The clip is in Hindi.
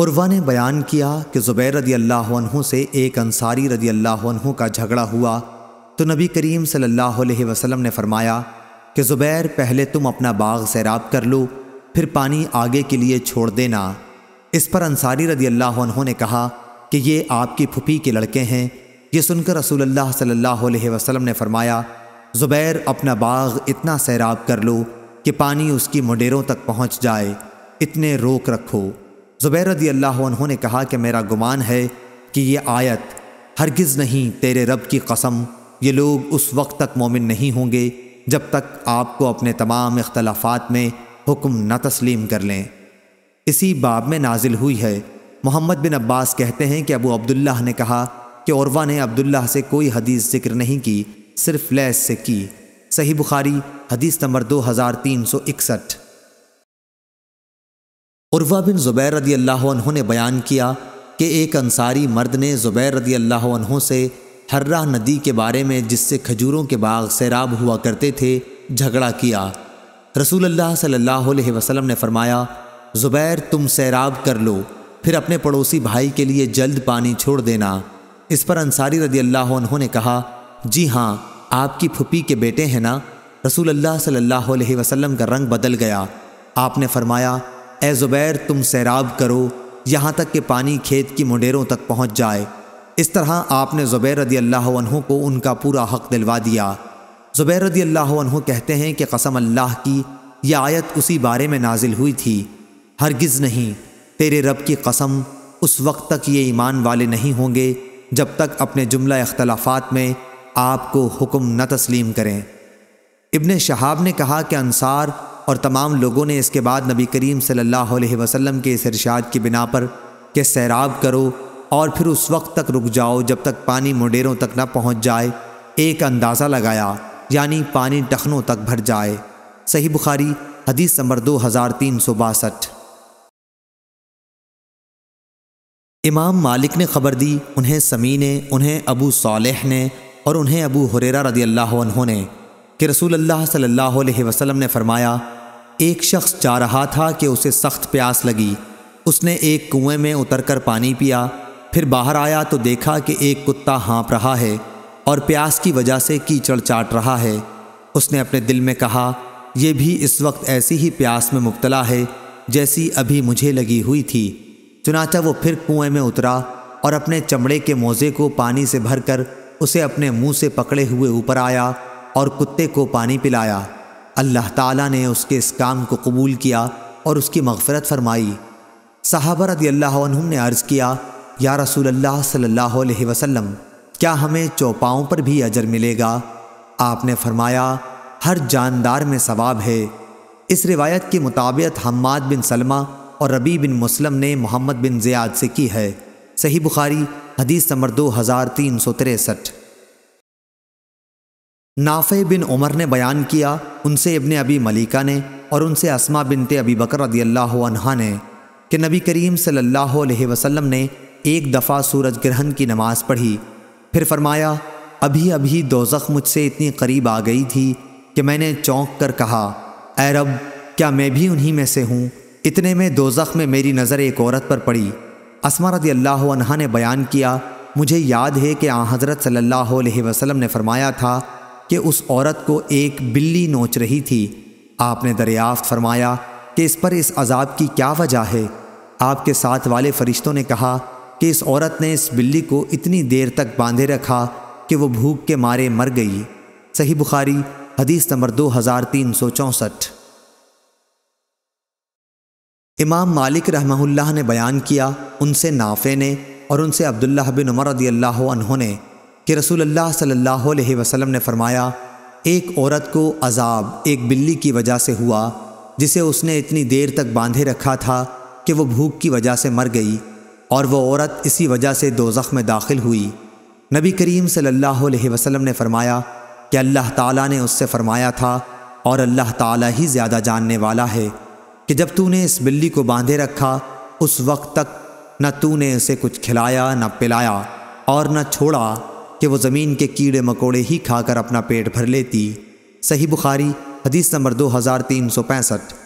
उर्वा ने बयान किया कि ज़ुबैर रदी अल्लाह से एक अंसारी रदी अल्लाह का झगड़ा हुआ तो नबी करीम सल्लल्लाहु अलैहि वसल्लम ने फरमाया कि ज़ुबैर पहले तुम अपना बाग सैराब कर लो फिर पानी आगे के लिए छोड़ देना इस पर अंसारी रदी अल्लाह ने कहा कि ये आपकी फुफी के लड़के हैं ये सुनकर अल्लाह सल्लल्लाहु अलैहि वसल्लम ने फरमाया ज़ुबैर अपना बाग इतना सैराब कर लो कि पानी उसकी मुडेरों तक पहुँच जाए इतने रोक रखो ज़ुबैर रदी अल्लाह उन्होंने कहा कि मेरा गुमान है कि ये आयत हरगिज़ नहीं तेरे रब की कसम ये लोग उस वक्त तक मोमिन नहीं होंगे जब तक आपको अपने तमाम इख्तलाफात में हुक्म न तस्लीम कर लें इसी बाब में नाजिल हुई है मोहम्मद बिन अब्बास कहते हैं कि अबू अब्दुल्ला ने कहा कि औरवा ने अब्दुल्ला से कोई हदीस जिक्र नहीं की सिर्फ लैस से की सही बुखारी हदीस नंबर दो हज़ार तीन सौ इकसठ उर्वा बिन ज़ुबैर रदी अल्लाह ने बयान किया कि एक अंसारी मर्द ने ज़ुबैर रदी अल्लाह से हर्रा नदी के बारे में जिससे खजूरों के बाग सैराब हुआ करते थे झगड़ा किया रसूल अल्लाह सल्लल्लाहु अलैहि वसल्लम ने फरमाया ज़ुबैर तुम सैराब कर लो फिर अपने पड़ोसी भाई के लिए जल्द पानी छोड़ देना इस पर अंसारी रदी अल्लाह ने कहा जी हाँ आपकी फुपी के बेटे हैं ना रसूल अल्लाह सल्लल्लाहु अलैहि वसल्लम का रंग बदल गया आपने फरमाया ए ज़ुबैर तुम सैराब करो यहाँ तक कि पानी खेत की मुंडेरों तक पहुँच जाए इस तरह आपने ज़ुबैर रदी अल्लाह को उनका पूरा हक दिलवा दिया ज़ुबैर रदी अल्लाह कहते हैं कि कसम अल्लाह की यह आयत उसी बारे में नाजिल हुई थी हरगिज़ नहीं तेरे रब की कसम उस वक्त तक ये ईमान वाले नहीं होंगे जब तक अपने जुमला अख्तलाफात में आपको हुक्म न तस्लीम करें इबन शहाब ने कहा कि अनसार और तमाम लोगों ने इसके बाद नबी करीम सल्लल्लाहु अलैहि वसल्लम के इस इरशाद की बिना पर कि सैराब करो और फिर उस वक्त तक रुक जाओ जब तक पानी मुंडेरों तक ना पहुंच जाए एक अंदाज़ा लगाया यानी पानी टखनों तक भर जाए सही बुखारी हदीस नंबर दो हज़ार तीन सौ बासठ इमाम मालिक ने खबर दी उन्हें समी ने उन्हें अबू सालेह ने और उन्हें अबू हुरेरा रदी अल्लाह ने कि रसूल अल्लाह सल्लल्लाहु अलैहि वसल्लम ने फरमाया एक शख्स चाह रहा था कि उसे सख्त प्यास लगी उसने एक कुएं में उतरकर पानी पिया फिर बाहर आया तो देखा कि एक कुत्ता हाँप रहा है और प्यास की वजह से कीचड़ चाट रहा है उसने अपने दिल में कहा यह भी इस वक्त ऐसी ही प्यास में मुबतला है जैसी अभी मुझे लगी हुई थी चुनाचा वो फिर कुएं में उतरा और अपने चमड़े के मोज़े को पानी से भरकर उसे अपने मुंह से पकड़े हुए ऊपर आया और कुत्ते को पानी पिलाया अल्लाह ताला ने उसके इस काम को कबूल किया और उसकी मगफरत फरमाई साहबा रदी अल्लाम ने अर्ज़ किया या रसूल अल्लाह सल्लल्लाहु अलैहि वसल्लम क्या हमें चौपाओं पर भी अजर मिलेगा आपने फरमाया हर जानदार में सवाब है इस रिवायत के मुताबिक हम्माद बिन सलमा और रबी बिन मुस्लम ने मोहम्मद बिन ज़ियाद से की है सही बुखारी हदीस नंबर दो हज़ार तीन सौ तिरसठ नाफ़े बिन उमर ने बयान किया उनसे इबन अबी मलिका ने और उनसे असमा बिनते अबी बकर रदी अल्लाह ने कि नबी करीम सल्लल्लाहु अलैहि वसल्लम ने एक दफ़ा सूरज ग्रहण की नमाज़ पढ़ी फिर फरमाया अभी अभी दोजख मुझसे इतनी करीब आ गई थी कि मैंने चौंक कर कहा अरब क्या मैं भी उन्हीं में से हूँ इतने में दोजख में मेरी नज़र एक औरत पर पड़ी असमा रदी अल्लाह ने बयान किया मुझे याद है कि आ हज़रत सल्ला वसलम ने फरमाया था कि उस औरत को एक बिल्ली नोच रही थी आपने दरियाफ्त फरमाया कि इस पर इस अजाब की क्या वजह है आपके साथ वाले फरिश्तों ने कहा कि इस औरत ने इस बिल्ली को इतनी देर तक बांधे रखा कि वो भूख के मारे मर गई सही बुखारी हदीस नंबर दो हज़ार तीन सौ चौंसठ इमाम मालिक रहमहुल्लाह ने बयान किया उनसे नाफे ने और उनसे अब्दुल्ला बिन उमर रदी अल्लाह ने कि रसूल अल्लाह सल्लल्लाहु अलैहि वसल्लम ने फरमाया एक औरत को अजाब एक बिल्ली की वजह से हुआ जिसे उसने इतनी देर तक बांधे रखा था कि वो भूख की वजह से मर गई और वह औरत इसी वजह से दोजख में दाखिल हुई नबी करीम सल्लल्लाहु अलैहि वसल्लम ने फरमाया कि अल्लाह ताला ने उससे फरमाया था और अल्लाह ताला ही ज़्यादा जानने वाला है कि जब तूने इस बिल्ली को बांधे रखा उस वक्त तक न तूने उसे कुछ खिलाया न पिलाया और न छोड़ा कि वो ज़मीन के कीड़े मकोड़े ही खाकर अपना पेट भर लेती सही बुखारी हदीस नंबर दो हज़ार तीन सौ पैंसठ